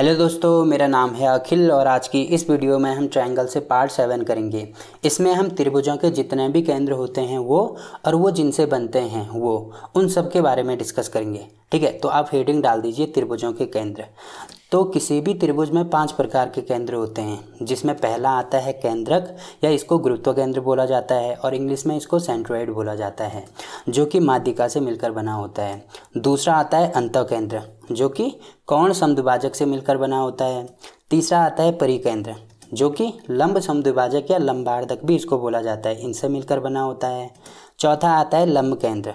hello दोस्तों मेरा नाम है अखिल और आज की इस वीडियो में हम ट्रायंगल से पार्ट सेवन करेंगे इसमें हम त्रिभुजों के जितने भी केंद्र होते हैं वो और वो जिनसे बनते हैं वो उन सब के बारे में डिस्कस करेंगे ठीक है तो आप हेडिंग डाल दीजिए त्रिभुजों के केंद्र तो किसी भी त्रिभुज में पांच प्रकार के केंद्र होते हैं जिसमें पहला आता है केंद्रक या इसको गुरुत्व केंद्र बोला जाता है और इंग्लिश में इसको सेंट्रोइड बोला जाता है जो कि माध्यिका से मिलकर बना होता है दूसरा आता है अंत केंद्र जो कि कौन शब्दवाचक से मिलकर बना होता है तीसरा आता है परिकेंद्र जो कि लंब शब्दवाचक या लंबार्धक भी इसको बोला जाता है इनसे मिलकर बना होता है चौथा आता है लंब केंद्र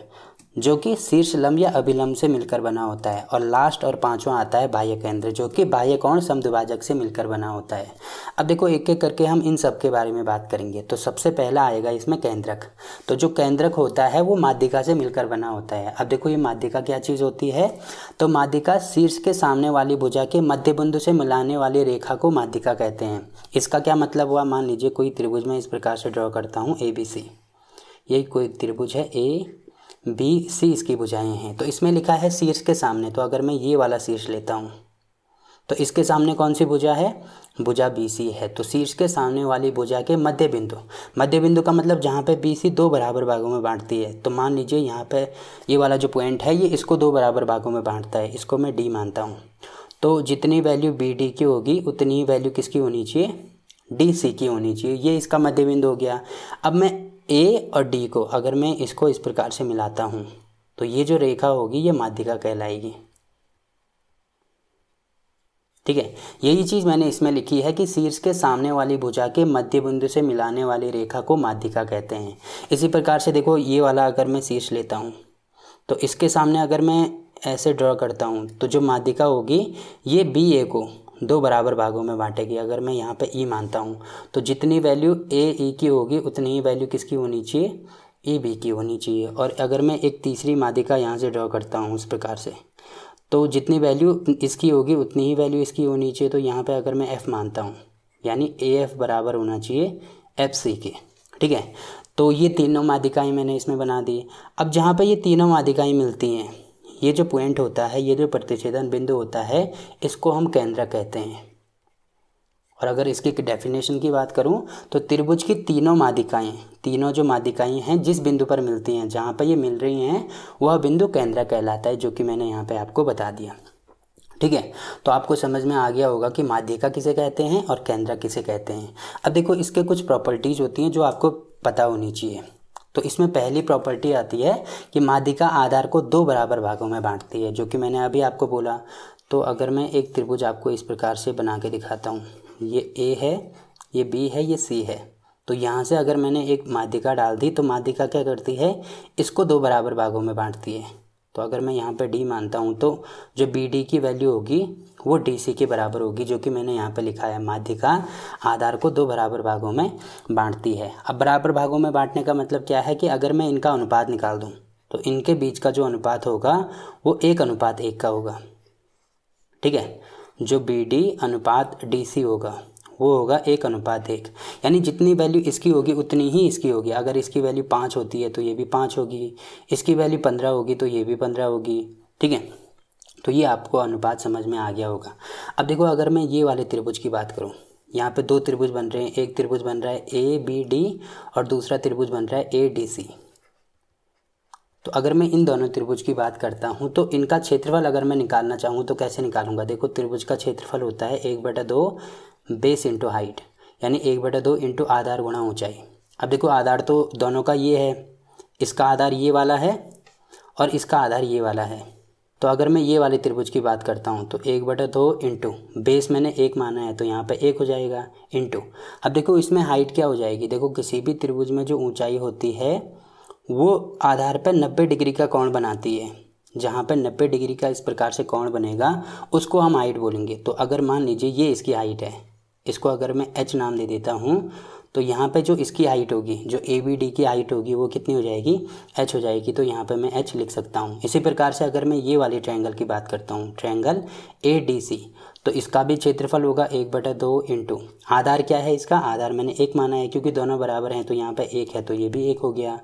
जो कि शीर्ष लम्ब या अभिलंब से मिलकर बना होता है और लास्ट और पांचवा आता है बाह्य केंद्र जो कि बाह्य कोण समद्विभाजक से मिलकर बना होता है अब देखो एक एक करके हम इन सब के बारे में बात करेंगे तो सबसे पहला आएगा इसमें केंद्रक तो जो केंद्रक होता है वो माध्यिका से मिलकर बना होता है अब देखो ये माध्यिका क्या चीज़ होती है तो माध्यिका शीर्ष के सामने वाली भुजा के मध्य बिंदु से मिलाने वाली रेखा को माध्यिका कहते हैं इसका क्या मतलब हुआ मान लीजिए कोई त्रिभुज में इस प्रकार से ड्रॉ करता हूँ ए बी सी यही कोई त्रिभुज है ए बी शीर्ष की भुजाएं हैं तो इसमें लिखा है शीर्ष के सामने तो अगर मैं ये वाला शीर्ष लेता हूँ तो इसके सामने कौन सी भुजा है भुजा सी है तो शीर्ष के सामने वाली भुजा के मध्य बिंदु मध्य बिंदु का मतलब जहाँ पे सी दो बराबर भागों में बांटती है तो मान लीजिए यहाँ पे ये वाला जो पॉइंट है ये इसको दो बराबर भागों में बांटता है इसको मैं डी मानता हूँ तो जितनी वैल्यू बी डी की होगी उतनी वैल्यू किसकी होनी चाहिए डी सी की होनी चाहिए ये इसका मध्य बिंदु हो गया अब मैं ए और डी को अगर मैं इसको इस प्रकार से मिलाता हूँ तो ये जो रेखा होगी ये माध्यिका कहलाएगी ठीक है यही चीज़ मैंने इसमें लिखी है कि शीर्ष के सामने वाली भुजा के मध्य बिंदु से मिलाने वाली रेखा को माध्यिका कहते हैं इसी प्रकार से देखो ये वाला अगर मैं शीर्ष लेता हूँ तो इसके सामने अगर मैं ऐसे ड्रॉ करता हूँ तो जो माध्यिका होगी ये बी ए को दो बराबर भागों में बांटेगी अगर मैं यहाँ पे ई e मानता हूँ तो जितनी वैल्यू ए ई की होगी उतनी ही वैल्यू किसकी होनी चाहिए ई e, बी की होनी चाहिए और अगर मैं एक तीसरी मादिका यहाँ से ड्रॉ करता हूँ उस प्रकार से तो जितनी वैल्यू इसकी होगी उतनी ही वैल्यू इसकी होनी चाहिए तो यहाँ पर अगर मैं एफ़ मानता हूँ यानी ए एफ़ बराबर होना चाहिए एफ सी के ठीक है तो ये तीनों मादिकाएँ मैंने इसमें बना दी अब जहाँ पर ये तीनों मादिकाएँ मिलती हैं ये जो पॉइंट होता है ये जो प्रतिच्छेदन बिंदु होता है इसको हम केंद्र कहते हैं और अगर इसकी डेफिनेशन की बात करूं तो त्रिभुज की तीनों मादिकाएं तीनों जो मादिकाएं हैं जिस बिंदु पर मिलती हैं जहां पर ये मिल रही हैं वह बिंदु केंद्र कहलाता है जो कि मैंने यहाँ पे आपको बता दिया ठीक है तो आपको समझ में आ गया होगा कि माध्यिका किसे कहते हैं और केंद्र किसे कहते हैं अब देखो इसके कुछ प्रॉपर्टीज़ होती हैं जो आपको पता होनी चाहिए तो इसमें पहली प्रॉपर्टी आती है कि माधिका आधार को दो बराबर भागों में बांटती है जो कि मैंने अभी आपको बोला तो अगर मैं एक त्रिभुज आपको इस प्रकार से बना के दिखाता हूँ ये ए है ये बी है ये सी है तो यहाँ से अगर मैंने एक माधिका डाल दी तो माधिका क्या करती है इसको दो बराबर भागों में बांटती है तो अगर मैं यहाँ पे डी मानता हूँ तो जो बी डी की वैल्यू होगी वो डी सी के बराबर होगी जो कि मैंने यहाँ पे लिखा है माध्यिका आधार को दो बराबर भागों में बांटती है अब बराबर भागों में बांटने का मतलब क्या है कि अगर मैं इनका अनुपात निकाल दूँ तो इनके बीच का जो अनुपात होगा वो एक अनुपात एक का होगा ठीक है जो बी डी अनुपात डी सी होगा वो होगा एक अनुपात एक यानी जितनी वैल्यू इसकी होगी उतनी ही इसकी होगी अगर इसकी वैल्यू पाँच होती है तो ये भी पाँच होगी इसकी वैल्यू पंद्रह होगी तो ये भी पंद्रह होगी ठीक है तो ये आपको अनुपात समझ में आ गया होगा अब देखो अगर मैं ये वाले त्रिभुज की बात करूँ यहाँ पे दो त्रिभुज बन रहे हैं एक त्रिभुज बन रहा है ए बी डी और दूसरा त्रिभुज बन रहा है ए डी सी तो अगर मैं इन दोनों त्रिभुज की बात करता हूँ तो इनका क्षेत्रफल अगर मैं निकालना चाहूँ तो कैसे निकालूंगा देखो त्रिभुज का क्षेत्रफल होता है एक बटा दो बेस इंटू हाइट यानी एक बटा दो इंटू आधार गुणा ऊंचाई अब देखो आधार तो दोनों का ये है इसका आधार ये वाला है और इसका आधार ये वाला है तो अगर मैं ये वाले त्रिभुज की बात करता हूँ तो एक बटा दो इंटू बेस मैंने एक माना है तो यहाँ पे एक हो जाएगा इंटू अब देखो इसमें हाइट क्या हो जाएगी देखो किसी भी त्रिभुज में जो ऊंचाई होती है वो आधार पर नब्बे डिग्री का कोण बनाती है जहाँ पर नब्बे डिग्री का इस प्रकार से कोण बनेगा उसको हम हाइट बोलेंगे तो अगर मान लीजिए ये इसकी हाइट है इसको अगर मैं एच नाम दे देता हूँ तो यहाँ पे जो इसकी हाइट होगी जो ए बी डी की हाइट होगी वो कितनी हो जाएगी एच हो जाएगी तो यहाँ पे मैं एच लिख सकता हूँ इसी प्रकार से अगर मैं ये वाली ट्रायंगल की बात करता हूँ ट्रायंगल ए डी सी तो इसका भी क्षेत्रफल होगा एक बटा दो इंटू आधार क्या है इसका आधार मैंने एक माना है क्योंकि दोनों बराबर हैं तो यहाँ पर एक है तो ये भी एक हो गया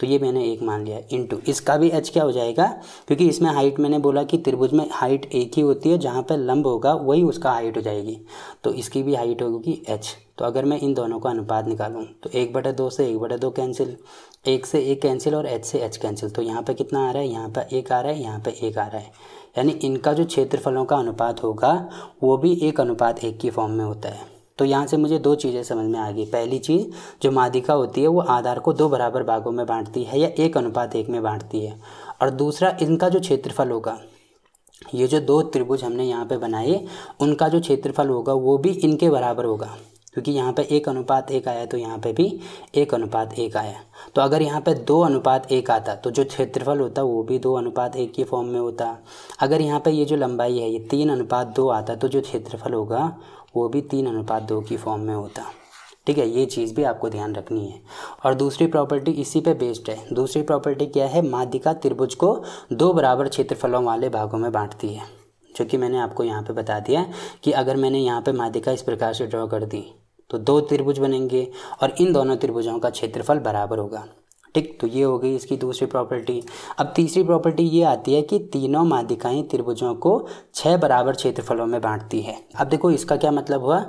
तो ये मैंने एक मान लिया इनटू इसका भी एच क्या हो जाएगा क्योंकि इसमें हाइट मैंने बोला कि त्रिभुज में हाइट एक ही होती है जहाँ पर लंब होगा वही उसका हाइट हो जाएगी तो इसकी भी हाइट होगी एच तो अगर मैं इन दोनों का अनुपात निकालूँ तो एक बटे दो से एक बटे दो कैंसिल एक से एक कैंसिल और एच से एच कैंसिल तो यहाँ पर कितना आ रहा है यहाँ पर एक आ रहा है यहाँ पर एक आ रहा है यानी इनका जो क्षेत्रफलों का अनुपात होगा वो भी एक अनुपात एक की फॉर्म में होता है तो यहाँ से मुझे दो चीज़ें समझ में आ गई पहली चीज़ जो मादिका होती है वो आधार को दो बराबर भागों में बांटती है या एक अनुपात एक में बांटती है और दूसरा इनका जो क्षेत्रफल होगा ये जो दो त्रिभुज हमने यहाँ पे बनाए उनका जो क्षेत्रफल होगा वो भी इनके बराबर होगा क्योंकि यहाँ पे एक अनुपात एक आया तो यहाँ पे भी एक अनुपात एक आया तो अगर यहाँ पे दो अनुपात एक आता तो जो क्षेत्रफल होता वो भी दो अनुपात एक के फॉर्म में होता अगर यहाँ पे ये जो लंबाई है ये तीन अनुपात दो आता तो जो क्षेत्रफल होगा वो भी तीन अनुपात दो की फॉर्म में होता ठीक है ये चीज़ भी आपको ध्यान रखनी है और दूसरी प्रॉपर्टी इसी पे बेस्ड है दूसरी प्रॉपर्टी क्या है माध्यिका त्रिभुज को दो बराबर क्षेत्रफलों वाले भागों में बांटती है जो कि मैंने आपको यहाँ पे बता दिया कि अगर मैंने यहाँ पे माध्यिका इस प्रकार से ड्रॉ कर दी तो दो त्रिभुज बनेंगे और इन दोनों त्रिभुजों का क्षेत्रफल बराबर होगा ठीक तो ये हो गई इसकी दूसरी प्रॉपर्टी अब तीसरी प्रॉपर्टी ये आती है कि तीनों माध्यिकाएँ त्रिभुजों को छः बराबर क्षेत्रफलों में बांटती है अब देखो इसका क्या मतलब हुआ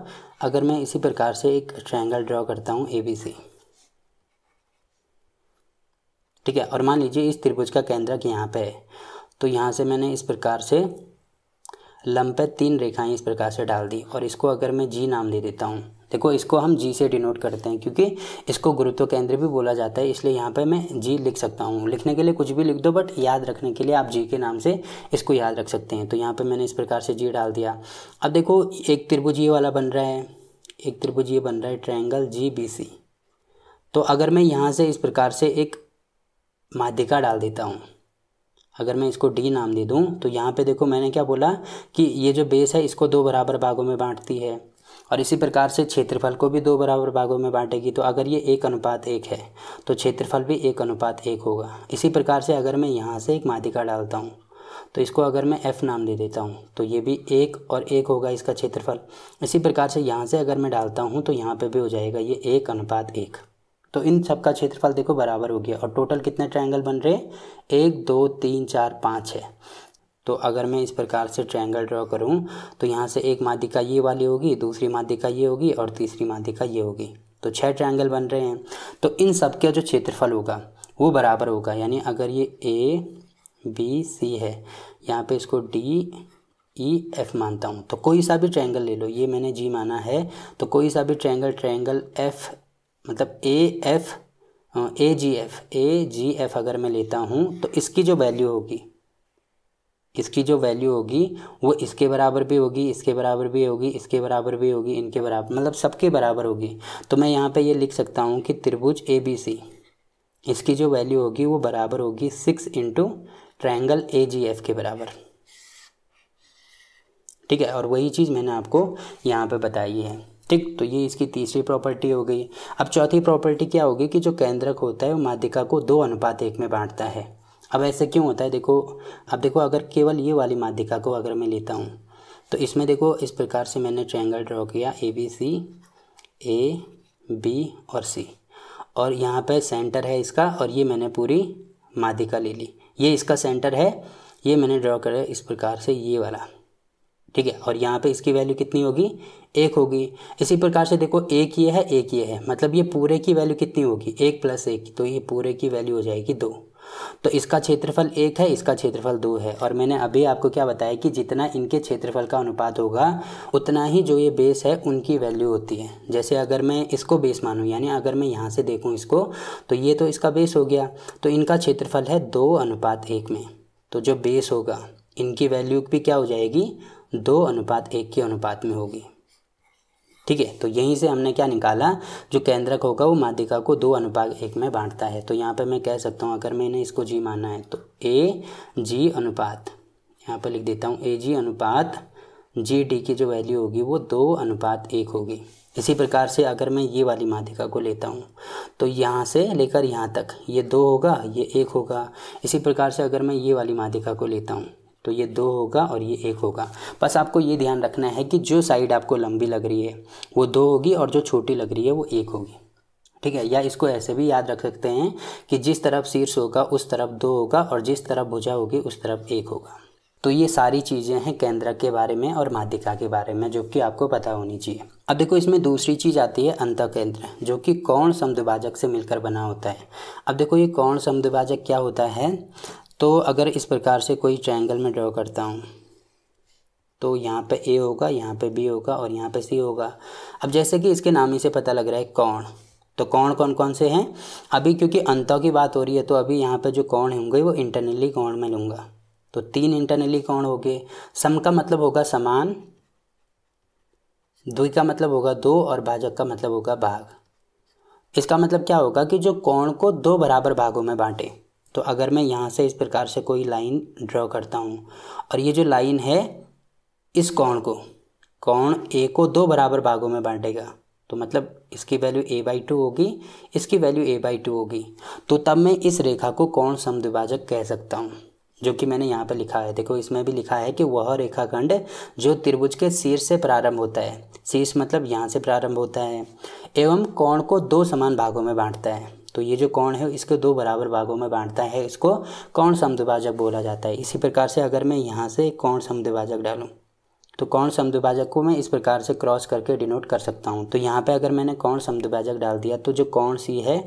अगर मैं इसी प्रकार से एक ट्रायंगल ड्रॉ करता हूँ ए बी सी ठीक है और मान लीजिए इस त्रिभुज का केंद्रक यहाँ पे है तो यहाँ से मैंने इस प्रकार से लंबे तीन रेखाएं इस प्रकार से डाल दी और इसको अगर मैं जी नाम दे देता हूँ देखो इसको हम जी से डिनोट करते हैं क्योंकि इसको गुरुत्व केंद्र भी बोला जाता है इसलिए यहाँ पे मैं जी लिख सकता हूँ लिखने के लिए कुछ भी लिख दो बट याद रखने के लिए आप जी के नाम से इसको याद रख सकते हैं तो यहाँ पे मैंने इस प्रकार से जी डाल दिया अब देखो एक त्रिभुज ये वाला बन रहा है एक त्रिभुज ये बन रहा है ट्राइंगल जी बी सी तो अगर मैं यहाँ से इस प्रकार से एक माध्यिका डाल देता हूँ अगर मैं इसको डी नाम दे दूँ तो यहाँ पर देखो मैंने क्या बोला कि ये जो बेस है इसको दो बराबर भागों में बांटती है और इसी प्रकार से क्षेत्रफल को भी दो बराबर भागों में बांटेगी तो अगर ये एक अनुपात एक है तो क्षेत्रफल भी एक अनुपात एक होगा इसी प्रकार से अगर मैं यहाँ से एक माध्यिका डालता हूँ तो इसको अगर मैं एफ नाम दे देता हूँ तो ये भी एक और एक होगा इसका क्षेत्रफल इसी प्रकार से यहाँ से अगर मैं डालता हूँ तो यहाँ पर भी हो जाएगा ये एक अनुपात एक तो इन सब का क्षेत्रफल देखो बराबर हो गया और टोटल कितने ट्रायंगल बन रहे हैं एक दो तीन चार पाँच है तो अगर मैं इस प्रकार से ट्रायंगल ड्रॉ करूँ तो यहाँ से एक माध्यिका ये वाली होगी दूसरी माध्यिका ये होगी और तीसरी माध्यिका ये होगी तो छः ट्रायंगल बन रहे हैं तो इन सब का जो क्षेत्रफल होगा वो बराबर होगा यानी अगर ये ए बी सी है यहाँ पे इसको डी ई एफ मानता हूँ तो कोई सा भी ट्रायंगल ले लो ये मैंने जी माना है तो कोई सा भी ट्रायंगल ट्रायंगल एफ मतलब A F A G F A G F अगर मैं लेता हूँ तो इसकी जो वैल्यू होगी इसकी जो वैल्यू होगी वो इसके बराबर भी होगी इसके बराबर भी होगी इसके बराबर भी होगी इनके बराबर मतलब सबके बराबर होगी तो मैं यहाँ पे ये लिख सकता हूँ कि त्रिभुज ए बी सी इसकी जो वैल्यू होगी वो बराबर होगी six into triangle A G F के बराबर ठीक है और वही चीज़ मैंने आपको यहाँ पे बताई है ठीक तो ये इसकी तीसरी प्रॉपर्टी हो गई अब चौथी प्रॉपर्टी क्या होगी कि जो केंद्रक होता है वो माध्यिका को दो अनुपात एक में बांटता है अब ऐसे क्यों होता है देखो अब देखो अगर केवल ये वाली माध्यिका को अगर मैं लेता हूँ तो इसमें देखो इस प्रकार से मैंने ट्रायंगल ड्रॉ किया ए बी सी ए बी और सी और यहाँ पे सेंटर है इसका और ये मैंने पूरी माध्यिका ले ली ये इसका सेंटर है ये मैंने ड्रॉ करा इस प्रकार से ये वाला ठीक है और यहाँ पे इसकी वैल्यू कितनी होगी एक होगी इसी प्रकार से देखो एक ये है एक ये है मतलब ये पूरे की वैल्यू कितनी होगी एक प्लस एक तो ये पूरे की वैल्यू हो जाएगी दो तो इसका क्षेत्रफल एक है इसका क्षेत्रफल दो है और मैंने अभी आपको क्या बताया कि जितना इनके क्षेत्रफल का अनुपात होगा उतना ही जो ये बेस है उनकी वैल्यू होती है जैसे अगर मैं इसको बेस मानूँ यानी अगर मैं यहाँ से देखूँ इसको तो ये तो इसका बेस हो गया तो इनका क्षेत्रफल है दो अनुपात एक में तो जो बेस होगा इनकी वैल्यू भी क्या हो जाएगी दो अनुपात एक के अनुपात में होगी ठीक है तो यहीं से हमने क्या निकाला जो केंद्रक होगा वो माध्यिका को दो अनुपात एक में बांटता है तो यहाँ पे मैं कह सकता हूँ अगर मैंने इसको जी माना है तो ए जी अनुपात यहाँ पर लिख देता हूँ ए जी अनुपात जी डी की जो वैल्यू होगी वो दो अनुपात एक होगी इसी प्रकार से अगर मैं ये वाली माध्यिका को लेता हूँ तो यहाँ से लेकर यहाँ तक ये दो होगा ये एक होगा इसी प्रकार से अगर मैं ये वाली माध्यिका को लेता हूँ तो ये दो होगा और ये एक होगा बस आपको ये ध्यान रखना है कि जो साइड आपको लंबी लग रही है वो दो होगी और जो छोटी लग रही है वो एक होगी ठीक है या इसको ऐसे भी याद रख सकते हैं कि जिस तरफ शीर्ष होगा उस तरफ दो होगा और जिस तरफ भुजा होगी उस तरफ एक होगा तो ये सारी चीज़ें हैं केंद्रक के बारे में और माध्यिका के बारे में जो कि आपको पता होनी चाहिए अब देखो इसमें दूसरी चीज़ आती है अंत केंद्र जो कि कौन समद्विभाजक से मिलकर बना होता है अब देखो ये कौन समद्विभाजक क्या होता है तो अगर इस प्रकार से कोई ट्रायंगल में ड्रॉ करता हूँ तो यहाँ पे ए होगा यहाँ पे बी होगा और यहाँ पे सी होगा अब जैसे कि इसके नाम ही से पता लग रहा है कौन तो कौन कौन कौन से हैं अभी क्योंकि अंतों की बात हो रही है तो अभी यहाँ पे जो कौन होंगे वो इंटरनली कौन में लूँगा तो तीन इंटरनली कौन हो गए सम का मतलब होगा समान द्वि का मतलब होगा दो और भाजक का मतलब होगा भाग इसका मतलब क्या होगा कि जो कोण को दो बराबर भागों में बांटें तो अगर मैं यहाँ से इस प्रकार से कोई लाइन ड्रॉ करता हूँ और ये जो लाइन है इस कोण को कोण ए को दो बराबर भागों में बांटेगा तो मतलब इसकी वैल्यू ए बाई टू होगी इसकी वैल्यू ए बाई टू होगी तो तब मैं इस रेखा को कोण समद्विभाजक कह सकता हूँ जो कि मैंने यहाँ पर लिखा है देखो इसमें भी लिखा है कि वह रेखाखंड जो त्रिभुज के शीर्ष से प्रारंभ होता है शीर्ष मतलब यहाँ से प्रारंभ होता है एवं कोण को दो समान भागों में बांटता है तो ये जो कोण है इसको दो बराबर भागों में बांटता है इसको कौन समद्विभाजक बोला जाता है इसी प्रकार से अगर मैं यहाँ से कौन समद्विभाजक डालूँ तो कौन समद्विभाजक को मैं इस प्रकार से क्रॉस करके डिनोट कर सकता हूँ तो यहाँ पे अगर मैंने कौन समद्विभाजक डाल दिया तो जो कौन सी है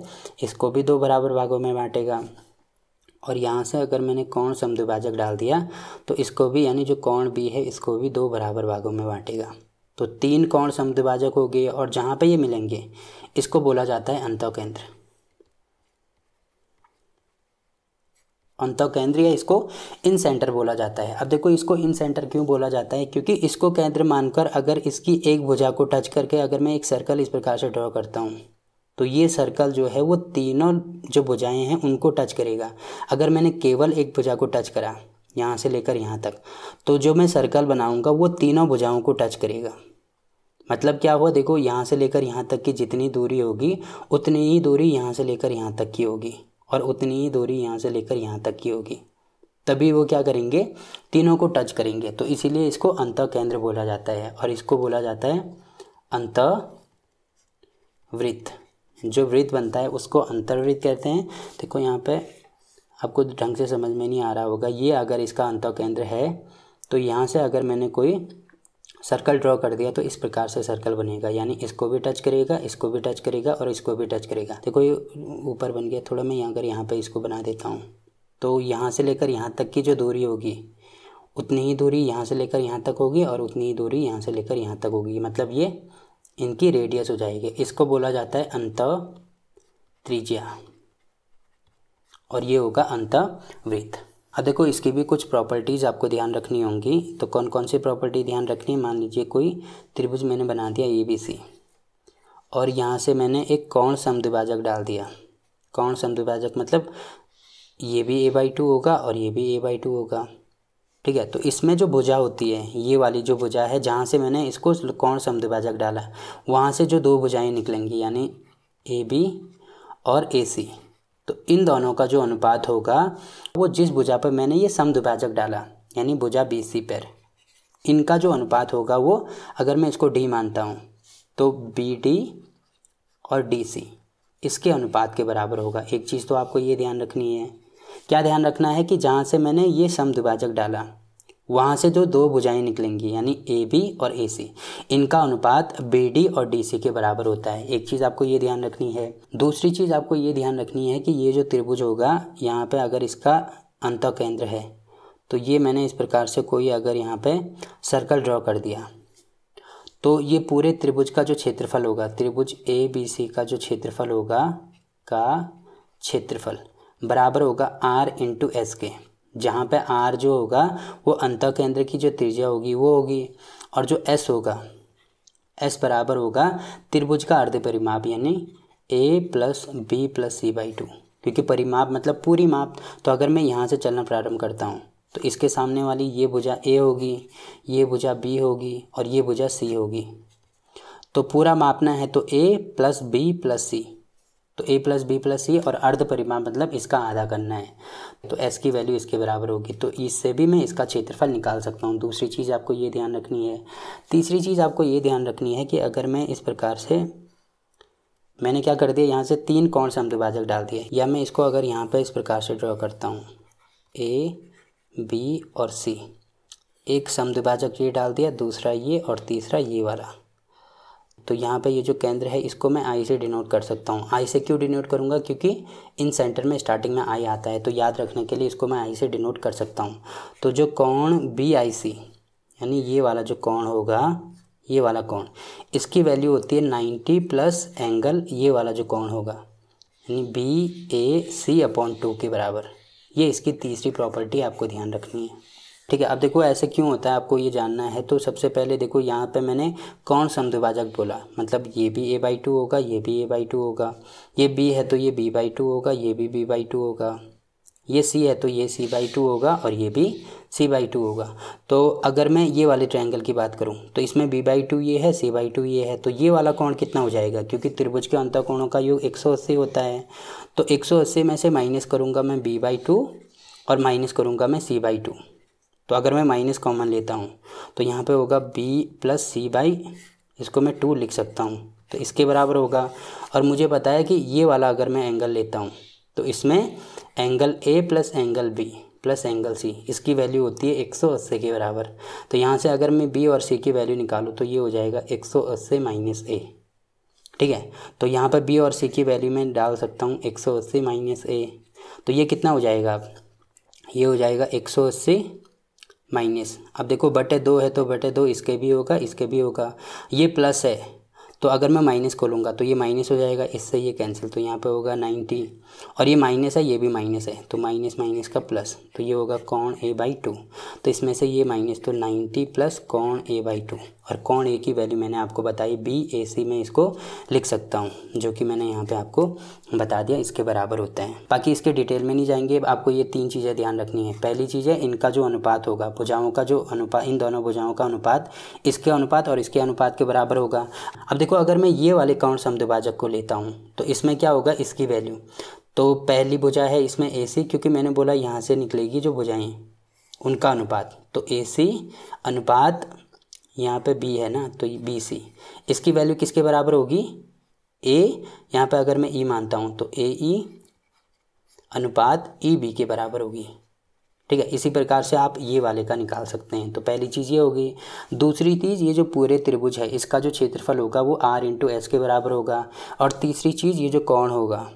इसको भी दो बराबर भागों में बांटेगा और यहाँ से अगर मैंने कौन समद्विभाजक डाल दिया तो इसको भी यानी जो कौन बी है इसको भी दो बराबर भागों में बांटेगा तो तीन कौन समद्विभाजक हो गए और जहाँ पे ये मिलेंगे इसको बोला जाता है अंतः केंद्र अंत केंद्रीय इसको इन सेंटर बोला जाता है अब देखो इसको इन सेंटर क्यों बोला जाता है क्योंकि इसको केंद्र मानकर अगर इसकी एक भुजा को टच करके अगर मैं एक सर्कल इस प्रकार से ड्रॉ करता हूँ तो ये सर्कल जो है वो तीनों जो भुजाएं हैं उनको टच करेगा अगर मैंने केवल एक भुजा को टच करा यहाँ से लेकर यहाँ तक तो जो मैं सर्कल बनाऊँगा वो तीनों भुजाओं को टच करेगा मतलब क्या हुआ देखो यहाँ से लेकर यहाँ तक की जितनी दूरी होगी उतनी ही दूरी यहाँ से लेकर यहाँ तक की होगी और उतनी ही दूरी यहाँ से लेकर यहाँ तक की होगी तभी वो क्या करेंगे तीनों को टच करेंगे तो इसीलिए इसको अंत केंद्र बोला जाता है और इसको बोला जाता है अंत वृत्त जो वृत्त बनता है उसको अंतर्वृत्त कहते हैं देखो यहाँ पे आपको ढंग से समझ में नहीं आ रहा होगा ये अगर इसका अंत केंद्र है तो यहाँ से अगर मैंने कोई सर्कल ड्रॉ कर दिया तो इस प्रकार से सर्कल बनेगा यानी इसको भी टच करेगा इसको भी टच करेगा और इसको भी टच करेगा देखो ये ऊपर बन गया थोड़ा मैं यहाँ कर यहाँ पर इसको बना देता हूँ तो यहाँ से लेकर यहाँ तक की जो दूरी होगी उतनी ही दूरी यहाँ से लेकर यहाँ तक होगी और उतनी ही दूरी यहाँ से लेकर यहाँ तक होगी मतलब ये इनकी रेडियस हो जाएगी इसको बोला जाता है अंत त्रिज्या और ये होगा अंत वृत्त हाँ देखो इसकी भी कुछ प्रॉपर्टीज़ आपको ध्यान रखनी होंगी तो कौन कौन सी प्रॉपर्टी ध्यान रखनी है मान लीजिए कोई त्रिभुज मैंने बना दिया ए बी सी और यहाँ से मैंने एक कौन समद्विभाजक डाल दिया कौन समद्विभाजक मतलब ये भी ए बाई टू होगा और ये भी ए बाई टू होगा ठीक है तो इसमें जो भुजा होती है ये वाली जो भुजा है जहाँ से मैंने इसको कौन समद्विभाजक डाला वहाँ से जो दो भुजाएँ निकलेंगी यानी ए बी और ए सी तो इन दोनों का जो अनुपात होगा वो जिस भुजा पर मैंने ये समुभाजक डाला यानी भुजा बी सी पर इनका जो अनुपात होगा वो अगर मैं इसको डी मानता हूँ तो बी डी और डी सी इसके अनुपात के बराबर होगा एक चीज़ तो आपको ये ध्यान रखनी है क्या ध्यान रखना है कि जहाँ से मैंने ये समद्विभाजक डाला वहाँ से जो दो भुजाएं निकलेंगी यानी ए बी और ए सी इनका अनुपात बी डी और डी सी के बराबर होता है एक चीज़ आपको ये ध्यान रखनी है दूसरी चीज़ आपको ये ध्यान रखनी है कि ये जो त्रिभुज होगा यहाँ पे अगर इसका अंत केंद्र है तो ये मैंने इस प्रकार से कोई अगर यहाँ पे सर्कल ड्रॉ कर दिया तो ये पूरे त्रिभुज का जो क्षेत्रफल होगा त्रिभुज ए बी सी का जो क्षेत्रफल होगा का क्षेत्रफल बराबर होगा आर इंटू एस के जहाँ पे आर जो होगा वो अंत केंद्र की जो त्रिज्या होगी वो होगी और जो एस होगा एस बराबर होगा त्रिभुज का अर्ध परिमाप यानी A plus B plus C by two क्योंकि परिमाप मतलब पूरी माप तो अगर मैं यहाँ से चलना प्रारंभ करता हूँ तो इसके सामने वाली ये भुजा ए होगी ये भुजा बी होगी और ये भुजा सी होगी तो पूरा मापना है तो A plus B plus C तो A plus B plus C और अर्ध परिमाण मतलब इसका आधा करना है तो एस की वैल्यू इसके बराबर होगी तो इससे भी मैं इसका क्षेत्रफल निकाल सकता हूँ दूसरी चीज़ आपको ये ध्यान रखनी है तीसरी चीज़ आपको ये ध्यान रखनी है कि अगर मैं इस प्रकार से मैंने क्या कर दिया यहाँ से तीन कौन समिभाजक डाल दिए या मैं इसको अगर यहाँ पर इस प्रकार से ड्रॉ करता हूँ ए बी और सी एक समद्विभाजक ये डाल दिया दूसरा ये और तीसरा ये वाला तो यहाँ पे ये जो केंद्र है इसको मैं आई से डिनोट कर सकता हूँ आई से क्यों डिनोट करूँगा क्योंकि इन सेंटर में स्टार्टिंग में आई आता है तो याद रखने के लिए इसको मैं आई से डिनोट कर सकता हूँ तो जो कौन बी आई सी यानी ये वाला जो कौन होगा ये वाला कौन इसकी वैल्यू होती है नाइन्टी प्लस एंगल ये वाला जो कौन होगा यानी B A C upon two के बराबर ये इसकी तीसरी प्रॉपर्टी आपको ध्यान रखनी है ठीक है अब देखो ऐसे क्यों होता है आपको ये जानना है तो सबसे पहले देखो यहाँ पे मैंने कौन समद्विभाजक बोला मतलब ये भी ए बाई टू होगा ये भी ए बाई टू होगा ये बी है तो ये बी बाई टू होगा ये भी बी बाई टू होगा ये सी है तो ये सी बाई टू होगा और ये भी सी बाई टू होगा तो अगर मैं ये वाले ट्रायंगल की बात करूँ तो इसमें बी बाई टू ये है सी बाई टू ये है तो ये वाला कोण कितना हो जाएगा क्योंकि त्रिभुज के अंतर कोणों का योग 180 होता है तो 180 में से माइनस करूँगा मैं बी बाई टू और माइनस करूँगा मैं सी बाई टू तो अगर मैं माइनस कॉमन लेता हूँ तो यहाँ पे होगा बी प्लस सी बाई इसको मैं टू लिख सकता हूँ तो इसके बराबर होगा और मुझे पता है कि ये वाला अगर मैं एंगल लेता हूँ तो इसमें angle A plus angle B plus angle C इसकी वैल्यू होती है एक सौ अस्सी के बराबर तो यहाँ से अगर मैं बी और सी की वैल्यू निकालूँ तो ये हो जाएगा एक सौ अस्सी माइनस ए ठीक है तो यहाँ पर बी और सी की वैल्यू मैं डाल सकता हूँ एक सौ अस्सी माइनस ए तो ये कितना हो जाएगा ये हो जाएगा एक सौ अस्सी माइनस अब देखो बटे दो है तो बटे दो इसके भी होगा इसके भी होगा ये प्लस है तो अगर मैं माइनस खोलूँगा तो ये माइनस हो जाएगा इससे ये कैंसिल तो यहाँ पे होगा नाइन्टी और ये माइनस है ये भी माइनस है तो माइनस माइनस का प्लस तो ये होगा कौन ए बाई टू तो इसमें से ये माइनस तो नाइन्टी प्लस कौन ए बाई टू और कौन ए की वैल्यू मैंने आपको बताई बी ए सी में इसको लिख सकता हूँ जो कि मैंने यहाँ पे आपको बता दिया इसके बराबर होता है बाकी इसके डिटेल में नहीं जाएंगे आपको ये तीन चीज़ें ध्यान रखनी है पहली चीज़ है इनका जो अनुपात होगा भुजाओं का जो अनुपात इन दोनों भुजाओं का अनुपात इसके अनुपात और इसके अनुपात के बराबर होगा अब देखो अगर मैं ये वाले कौन समद्विभाजक को लेता हूँ तो इसमें क्या होगा इसकी वैल्यू तो पहली भुजा है इसमें ए सी क्योंकि मैंने बोला यहाँ से निकलेगी जो भुजाएँ उनका अनुपात तो ए सी अनुपात यहाँ पे बी है ना तो बी सी इसकी वैल्यू किसके बराबर होगी ए यहाँ पे अगर मैं ई e मानता हूँ तो ए ई e अनुपात ई e बी के बराबर होगी ठीक है इसी प्रकार से आप ये वाले का निकाल सकते हैं तो पहली चीज़ ये होगी दूसरी चीज़ ये जो पूरे त्रिभुज है इसका जो क्षेत्रफल होगा वो आर इंटू एस के बराबर होगा और तीसरी चीज़ ये जो कौन होगा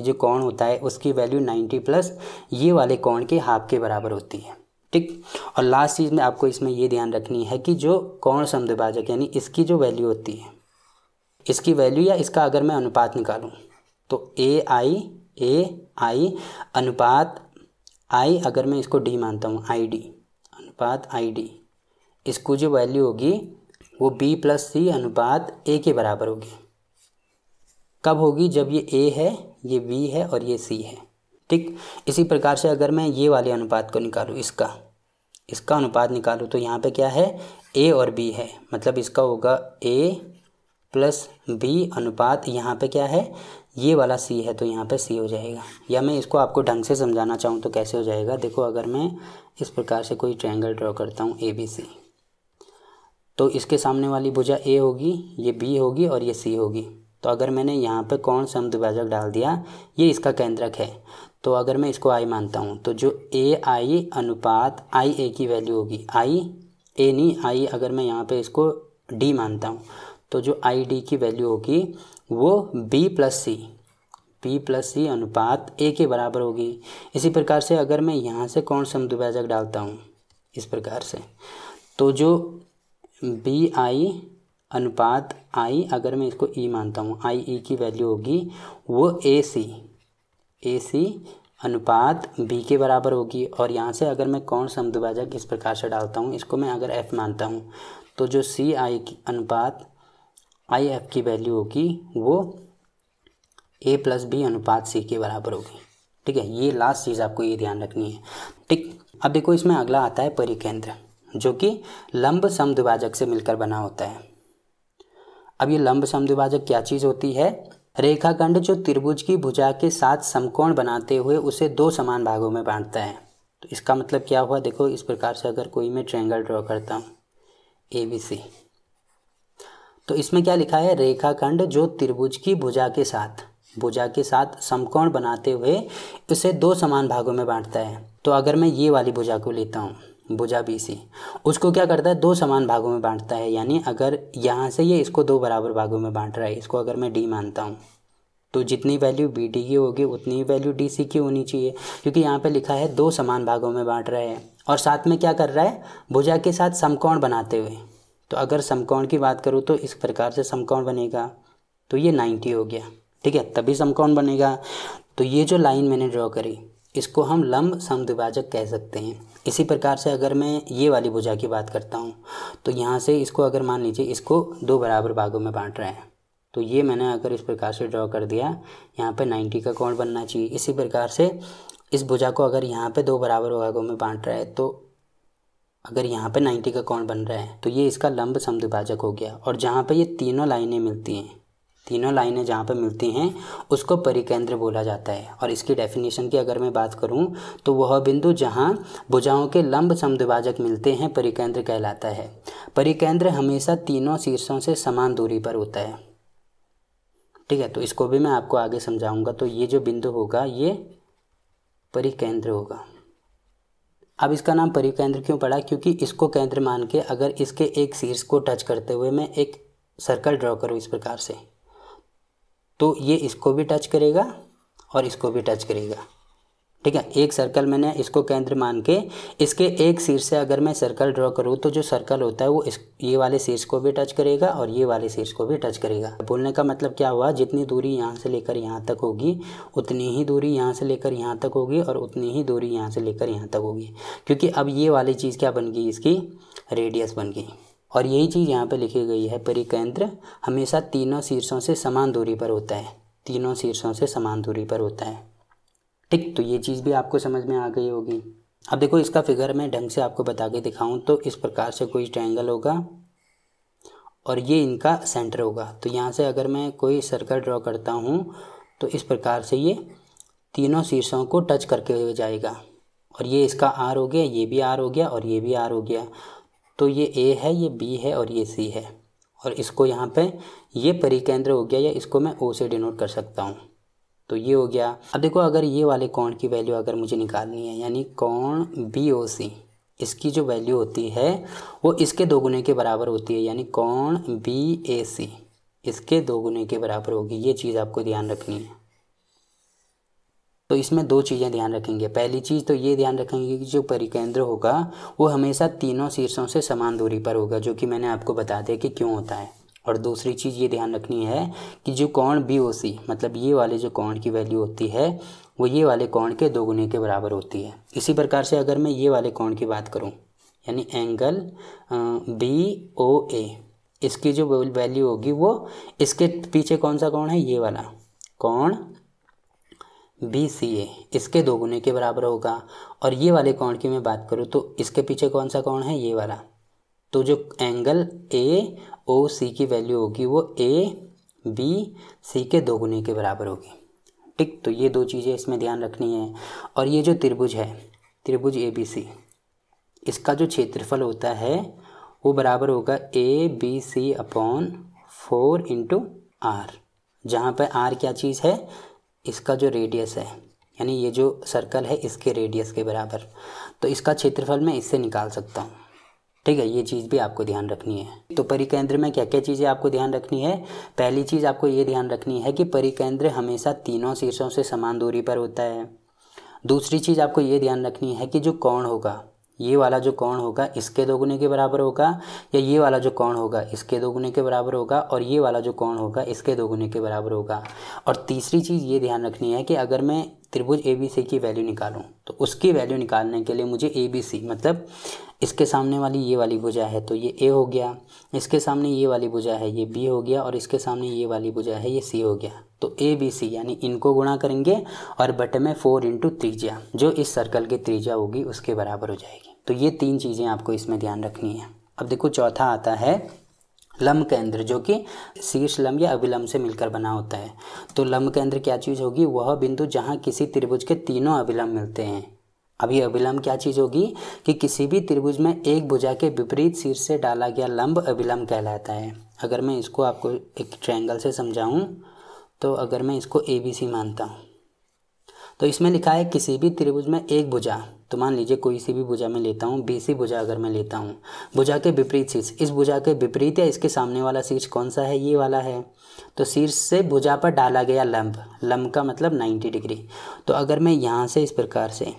ये जो कोण होता है उसकी वैल्यू 90 प्लस ये वाले कोण के हाफ के बराबर होती है ठीक और लास्ट चीज़ में आपको इसमें ये ध्यान रखनी है कि जो कोण समद्विभाजक यानी इसकी जो वैल्यू होती है इसकी वैल्यू या इसका अगर मैं अनुपात निकालूँ तो ए आई ए आई अनुपात आई अगर मैं इसको डी मानता हूँ आई डी अनुपात आई डी इसको जो वैल्यू होगी वो बी प्लस सी अनुपात ए के बराबर होगी कब होगी जब ये ए है ये वी है और ये सी है ठीक इसी प्रकार से अगर मैं ये वाले अनुपात को निकालूँ इसका इसका अनुपात निकालूँ तो यहाँ पे क्या है ए और बी है मतलब इसका होगा ए प्लस बी अनुपात यहाँ पे क्या है ये वाला सी है तो यहाँ पे सी हो जाएगा या मैं इसको आपको ढंग से समझाना चाहूँ तो कैसे हो जाएगा देखो अगर मैं इस प्रकार से कोई ट्रायंगल ड्रॉ करता हूँ ए बी सी तो इसके सामने वाली भुजा ए होगी ये बी होगी और ये सी होगी तो अगर मैंने यहाँ पर कौन सा अनुद्विभाजक डाल दिया ये इसका केंद्रक है तो अगर मैं इसको आई मानता हूँ तो जो ए आई अनुपात आई ए की वैल्यू होगी आई ए नहीं आई अगर मैं यहाँ पे इसको डी मानता हूँ तो जो आई डी की वैल्यू होगी वो B plus C B plus C अनुपात ए के बराबर होगी इसी प्रकार से अगर मैं यहाँ से कौन सा डालता हूँ इस प्रकार से तो जो बी आई अनुपात आई अगर मैं इसको ई e मानता हूँ आई ई e की वैल्यू होगी वो ए सी ए सी अनुपात बी के बराबर होगी और यहाँ से अगर मैं कौन समद्विभाजक इस प्रकार से डालता हूँ इसको मैं अगर एफ मानता हूँ तो जो सी आई की अनुपात आई एफ की वैल्यू होगी वो ए प्लस बी अनुपात सी के बराबर होगी ठीक है ये लास्ट चीज़ आपको ये ध्यान रखनी है ठीक अब देखो इसमें अगला आता है परिकेंद्र जो कि लंब समद्विभाजक से मिलकर बना होता है अब ये लंब समद्विभाजक क्या चीज़ होती है रेखाखंड जो त्रिभुज की भुजा के साथ समकोण बनाते हुए उसे दो समान भागों में बांटता है तो इसका मतलब क्या हुआ देखो इस प्रकार से अगर कोई मैं ट्रेंगल ड्रॉ करता हूँ ए बी सी तो इसमें क्या लिखा है रेखाखंड जो त्रिभुज की भुजा के साथ भुजा के साथ समकोण बनाते हुए उसे दो समान भागों में बांटता है तो अगर मैं ये वाली भुजा को लेता हूँ भुजा बी सी उसको क्या करता है दो समान भागों में बांटता है यानी अगर यहाँ से ये इसको दो बराबर भागों में बांट रहा है इसको अगर मैं डी मानता हूँ तो जितनी वैल्यू बी डी की होगी उतनी ही वैल्यू डी सी की होनी चाहिए क्योंकि यहाँ पे लिखा है दो समान भागों में बांट रहे हैं और साथ में क्या कर रहा है भुजा के साथ समकोण बनाते हुए तो अगर समकोण की बात करूँ तो इस प्रकार से समकोण बनेगा तो ये नाइन्टी हो गया ठीक है तभी समकोण बनेगा तो ये जो लाइन मैंने ड्रॉ करी इसको हम लंब समद्विभाजक कह सकते हैं इसी प्रकार से अगर मैं ये वाली भुजा की बात करता हूँ तो यहाँ से इसको अगर मान लीजिए इसको दो बराबर भागों में बांट रहे हैं तो ये मैंने अगर इस प्रकार से ड्रॉ कर दिया यहाँ पर नाइन्टी का कोण बनना चाहिए इसी प्रकार से इस भुजा को अगर यहाँ पर दो बराबर भागों में बांट रहा है तो अगर यहाँ पे 90 का कोण बन रहा है तो ये इसका लंब समद्विभाजक हो गया और जहाँ पे ये तीनों लाइनें मिलती हैं तीनों लाइनें जहाँ पर मिलती हैं उसको परिकेंद्र बोला जाता है और इसकी डेफिनेशन की अगर मैं बात करूँ तो वह बिंदु जहाँ भुजाओं के लंब समद्विभाजक मिलते हैं परिकेंद्र कहलाता है परिकेंद्र हमेशा तीनों शीर्षों से समान दूरी पर होता है ठीक है तो इसको भी मैं आपको आगे समझाऊंगा तो ये जो बिंदु होगा ये परिकेंद्र होगा अब इसका नाम परिकेंद्र क्यों पड़ा क्योंकि इसको केंद्र मान के अगर इसके एक शीर्ष को टच करते हुए मैं एक सर्कल ड्रॉ करूँ इस प्रकार से तो ये इसको भी टच करेगा और इसको भी टच करेगा ठीक है एक सर्कल मैंने इसको केंद्र मान के इसके एक शीर्ष से अगर मैं सर्कल ड्रॉ करूँ तो जो सर्कल होता है वो इस ये वाले शीर्ष को भी टच करेगा और ये वाले शीर्ष को भी टच करेगा बोलने का मतलब क्या हुआ जितनी दूरी यहाँ से लेकर यहाँ तक होगी उतनी ही दूरी यहाँ से लेकर यहाँ तक होगी और उतनी ही दूरी यहाँ से लेकर यहाँ तक होगी क्योंकि अब ये वाली चीज़ क्या बन गई इसकी रेडियस बन गई और यही चीज़ यहाँ पर लिखी गई है परिकेंद्र हमेशा तीनों शीर्षों से समान दूरी पर होता है तीनों शीर्षों से समान दूरी पर होता है ठीक तो ये चीज़ भी आपको समझ में आ गई होगी अब देखो इसका फिगर मैं ढंग से आपको बता के दिखाऊं तो इस प्रकार से कोई ट्रायंगल होगा और ये इनका सेंटर होगा तो यहाँ से अगर मैं कोई सर्कल ड्रॉ करता हूँ तो इस प्रकार से ये तीनों शीर्षों को टच करके हुए जाएगा और ये इसका आर हो गया ये भी आर हो गया और ये भी आर हो गया तो ये ए है ये बी है और ये सी है और इसको यहाँ पे ये परिकेंद्र हो गया या इसको मैं ओ से डिनोट कर सकता हूँ तो ये हो गया अब देखो अगर ये वाले कोण की वैल्यू अगर मुझे निकालनी है यानी कौन बी ओ सी इसकी जो वैल्यू होती है वो इसके दोगुने के बराबर होती है यानी कौन बी ए सी इसके दोगुने के बराबर होगी ये चीज़ आपको ध्यान रखनी है तो इसमें दो चीज़ें ध्यान रखेंगे पहली चीज़ तो ये ध्यान रखेंगे कि जो परिकेंद्र होगा वो हमेशा तीनों शीर्षों से समान दूरी पर होगा जो कि मैंने आपको बता दिया कि क्यों होता है और दूसरी चीज़ ये ध्यान रखनी है कि जो कोण बी ओ सी मतलब ये वाले जो कोण की वैल्यू होती है वो ये वाले कोण के दोगुने के बराबर होती है इसी प्रकार से अगर मैं ये वाले कोण की बात करूँ यानी एंगल बी ओ ए इसकी जो वैल्यू होगी वो इसके पीछे कौन सा कोण है ये वाला कोण बी सी ए इसके दोगुने के बराबर होगा और ये वाले कोण की मैं बात करूँ तो इसके पीछे कौन सा कोण है ये वाला तो जो एंगल ए ओ सी की वैल्यू होगी वो ए बी सी के दोगुने के बराबर होगी ठीक तो ये दो चीज़ें इसमें ध्यान रखनी है और ये जो त्रिभुज है त्रिभुज ए बी सी इसका जो क्षेत्रफल होता है वो बराबर होगा A B C upon four into R जहाँ पर आर क्या चीज़ है इसका जो रेडियस है यानी ये जो सर्कल है इसके रेडियस के बराबर तो इसका क्षेत्रफल मैं इससे निकाल सकता हूँ ठीक है ये चीज़ भी आपको ध्यान रखनी है तो परिकेंद्र में क्या क्या चीज़ें आपको ध्यान रखनी है पहली चीज़ आपको ये ध्यान रखनी है कि परिकेंद्र हमेशा तीनों शीर्षों से समान दूरी पर होता है दूसरी चीज़ आपको ये ध्यान रखनी है कि जो कोण होगा ये वाला जो कौन होगा इसके दोगुने के बराबर होगा या ये वाला जो कौन होगा इसके दोगुने के बराबर होगा और ये वाला जो कौन होगा इसके दोगुने के बराबर होगा और तीसरी चीज़ ये ध्यान रखनी है कि अगर मैं त्रिभुज ए बी सी की वैल्यू निकालूँ तो उसकी वैल्यू निकालने के लिए मुझे ए बी सी मतलब इसके सामने वाली ये वाली भुजा है तो ये ए हो गया इसके सामने ये वाली भुजा है ये बी हो गया और इसके सामने ये वाली भुजा है ये सी हो गया तो ए बी सी यानी इनको गुणा करेंगे और बटे में फोर इंटू त्रिज्या जो इस सर्कल की त्रिज्या होगी उसके बराबर हो जाएगी तो ये तीन चीज़ें आपको इसमें ध्यान रखनी है अब देखो चौथा आता है लम्ब केंद्र जो कि शीर्ष लम्ब या अभिलम्ब से मिलकर बना होता है तो लम्ब केंद्र क्या चीज़ होगी वह बिंदु जहाँ किसी त्रिभुज के तीनों अभिलम्ब मिलते हैं अभी अभिलम्ब क्या चीज़ होगी कि किसी भी त्रिभुज में एक भुजा के विपरीत शीर्ष से डाला गया लंब अभिलम्ब कहलाता है अगर मैं इसको आपको एक ट्रायंगल से समझाऊं तो अगर मैं इसको ए बी सी मानता हूं तो इसमें लिखा है किसी भी त्रिभुज में एक भुजा तो मान लीजिए कोई सी भी भुजा में लेता हूँ बी सी भुजा अगर मैं लेता हूँ भुजा के विपरीत शीर्ष इस भुजा के विपरीत या इसके सामने वाला शीर्ष कौन सा है ये वाला है तो शीर्ष से भुजा पर डाला गया लंब लंब का मतलब नाइन्टी डिग्री तो अगर मैं यहाँ से इस प्रकार से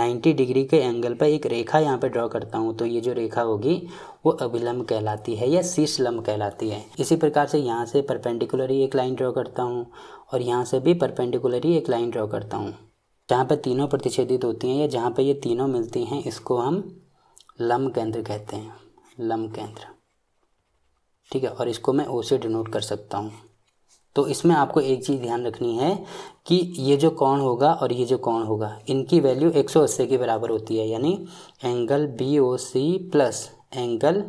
90 डिग्री के एंगल पर एक रेखा यहाँ पे ड्रॉ करता हूँ तो ये जो रेखा होगी वो अभिलंब कहलाती है या शीर्ष लंब कहलाती है इसी प्रकार से यहाँ से परपेंडिकुलरी एक लाइन ड्रॉ करता हूँ और यहाँ से भी परपेंडिकुलरी एक लाइन ड्रॉ करता हूँ जहाँ पर तीनों प्रतिच्छेदित होती हैं या जहाँ पर ये तीनों मिलती हैं इसको हम लम केंद्र कहते हैं लम केंद्र ठीक है और इसको मैं ओ से डिनोट कर सकता हूँ तो इसमें आपको एक चीज़ ध्यान रखनी है कि ये जो कौन होगा और ये जो कौन होगा इनकी वैल्यू 180 के बराबर होती है यानी angle B O C plus angle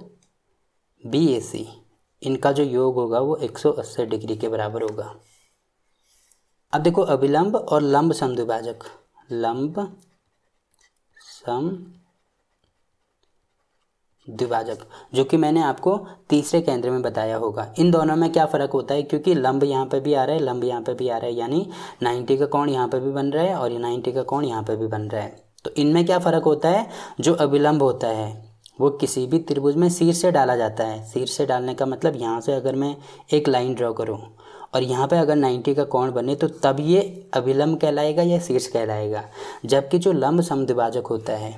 B A C इनका जो योग होगा वो 180 डिग्री के बराबर होगा अब देखो अभिलंब और लंब समद्विभाजक लंब सम द्विभाजक जो कि मैंने आपको तीसरे केंद्र में बताया होगा इन दोनों में क्या फ़र्क होता है क्योंकि लंब यहाँ पे भी आ रहा है लंब यहाँ पे भी आ रहा है यानी 90 का कोण यहाँ पे भी बन रहा है और ये 90 का कोण यहाँ पे भी बन रहा है तो इनमें क्या फ़र्क होता है जो अभिलंब होता है वो किसी भी त्रिभुज में सिर से डाला जाता है सिर से डालने का मतलब यहाँ से अगर मैं एक लाइन ड्रॉ करूँ और यहाँ पे अगर 90 का कोण बने तो तब ये अभिलंब कहलाएगा या शीर्ष कहलाएगा जबकि जो लंब समद्विभाजक होता है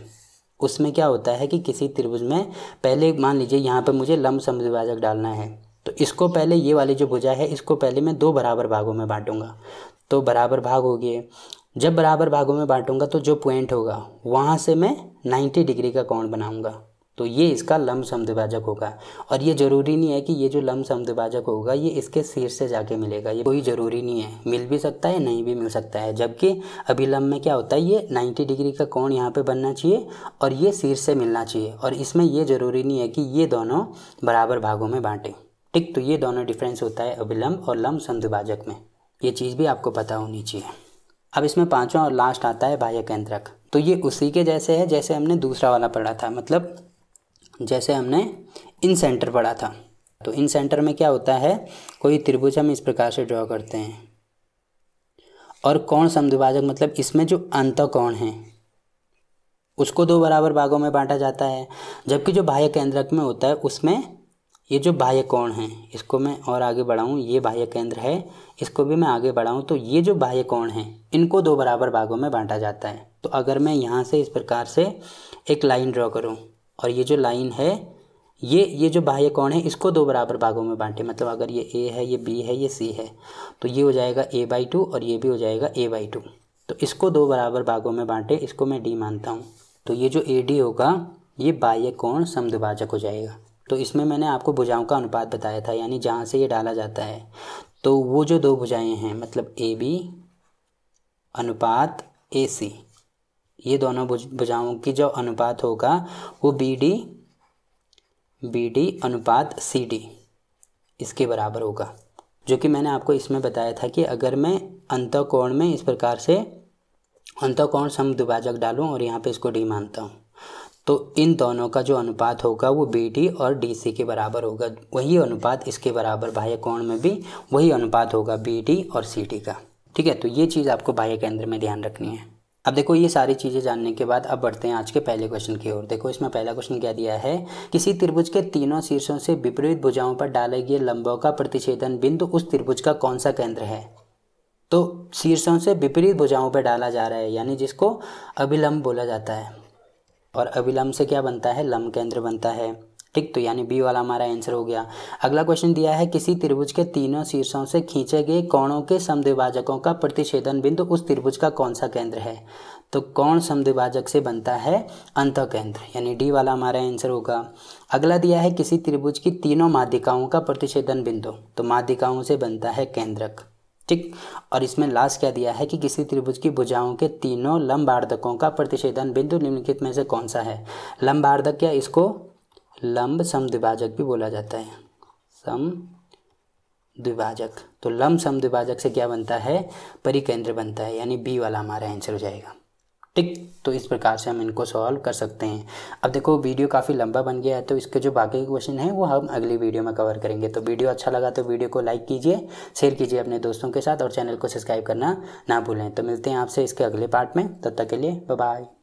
उसमें क्या होता है कि किसी त्रिभुज में पहले मान लीजिए यहाँ पर मुझे लंब समद्विभाजक डालना है तो इसको पहले ये वाली जो भुजा है इसको पहले मैं दो बराबर भागों में बांटूंगा तो बराबर भाग हो गए जब बराबर भागों में बांटूंगा तो जो पॉइंट होगा वहाँ से मैं 90 डिग्री का कोण बनाऊंगा तो ये इसका लंब समद्विभाजक होगा और ये ज़रूरी नहीं है कि ये जो लम्ब समद्विभाजक होगा ये इसके शीर्ष से जाके मिलेगा ये कोई ज़रूरी नहीं है मिल भी सकता है नहीं भी मिल सकता है जबकि अभी में क्या होता है ये 90 डिग्री का कोण यहाँ पे बनना चाहिए और ये शीर्ष से मिलना चाहिए और इसमें ये ज़रूरी नहीं है कि ये दोनों बराबर भागों में बाँटें ठीक तो ये दोनों डिफरेंस होता है अभिलम्ब और लम्ब समद्विभाजक में ये चीज़ भी आपको पता होनी चाहिए अब इसमें पाँचवा और लास्ट आता है बाह्य केंद्रक तो ये उसी के जैसे है जैसे हमने दूसरा वाला पढ़ा था मतलब जैसे हमने इन सेंटर पढ़ा था तो इन सेंटर में क्या होता है कोई त्रिभुज हम इस प्रकार से ड्रॉ करते हैं और कौन समद्विभाजक मतलब इसमें जो अंत कोण है उसको दो बराबर भागों में बांटा जाता है जबकि जो बाह्य केंद्रक में होता है उसमें ये जो बाह्य कोण है इसको मैं और आगे बढ़ाऊँ ये बाह्य केंद्र है इसको भी मैं आगे बढ़ाऊँ तो ये जो बाह्य कोण है इनको दो बराबर भागों में बांटा जाता है तो अगर मैं यहाँ से इस प्रकार से एक लाइन ड्रॉ करूँ और ये जो लाइन है ये ये जो बाह्य कोण है इसको दो बराबर भागों में बांटे मतलब अगर ये ए है ये बी है ये सी है तो ये हो जाएगा ए बाई टू और ये भी हो जाएगा ए बाई टू तो इसको दो बराबर भागों में बांटे इसको मैं डी मानता हूँ तो ये जो ए डी होगा ये बाह्य कोण समद्विभाजक हो जाएगा तो इसमें मैंने आपको भुजाओं का अनुपात बताया था यानी जहाँ से ये डाला जाता है तो वो जो दो भुजाएँ हैं मतलब ए बी अनुपात ए सी ये दोनों भुजाओं की जो अनुपात होगा वो बी डी बी डी अनुपात सी डी इसके बराबर होगा जो कि मैंने आपको इसमें बताया था कि अगर मैं अंत कोण में इस प्रकार से कोण सम दुभाजक डालूँ और यहाँ पे इसको डी मानता हूँ तो इन दोनों का जो अनुपात होगा वो बी डी और डी सी के बराबर होगा वही अनुपात इसके बराबर बाह्य कोण में भी वही अनुपात होगा बी डी और सी डी का ठीक है तो ये चीज़ आपको बाह्य केंद्र में ध्यान रखनी है अब देखो ये सारी चीज़ें जानने के बाद अब बढ़ते हैं आज के पहले क्वेश्चन की ओर देखो इसमें पहला क्वेश्चन क्या दिया है किसी त्रिभुज के तीनों शीर्षों से विपरीत भुजाओं पर डाले गए लंबों का प्रतिछेदन बिंदु उस त्रिभुज का कौन सा केंद्र है तो शीर्षों से विपरीत भुजाओं पर डाला जा रहा है यानी जिसको अभिलंब बोला जाता है और अभिलंब से क्या बनता है लंब केंद्र बनता है ठीक तो यानी बी वाला हमारा आंसर हो गया अगला क्वेश्चन दिया है किसी त्रिभुज के तीनों शीर्षों से खींचे गए कोणों के समद्विभाजकों का प्रतिषेधन बिंदु उस त्रिभुज का कौन सा केंद्र है तो कौन समद्विभाजक से बनता है अंत केंद्र यानी डी वाला हमारा आंसर होगा अगला दिया है किसी त्रिभुज की तीनों माध्यिकाओं का प्रतिषेधन बिंदु तो माध्यिकाओं से बनता है केंद्रक ठीक और इसमें लास्ट क्या दिया है कि किसी त्रिभुज की भुजाओं के तीनों लंबार्धकों का प्रतिषेधन बिंदु निम्नलिखित में से कौन सा है लंबार्धक क्या इसको लंब सम द्विभाजक भी बोला जाता है सम द्विभाजक तो लंब सम द्विभाजक से क्या बनता है परिकेंद्र बनता है यानी बी वाला हमारा आंसर हो जाएगा ठीक तो इस प्रकार से हम इनको सॉल्व कर सकते हैं अब देखो वीडियो काफ़ी लंबा बन गया है तो इसके जो बाकी के क्वेश्चन हैं वो हम अगली वीडियो में कवर करेंगे तो वीडियो अच्छा लगा तो वीडियो को लाइक कीजिए शेयर कीजिए अपने दोस्तों के साथ और चैनल को सब्सक्राइब करना ना भूलें तो मिलते हैं आपसे इसके अगले पार्ट में तब तक के लिए बाय